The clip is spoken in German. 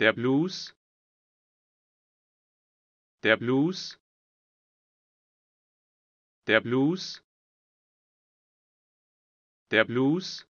Der Blues. Der Blues. Der Blues. Der Blues.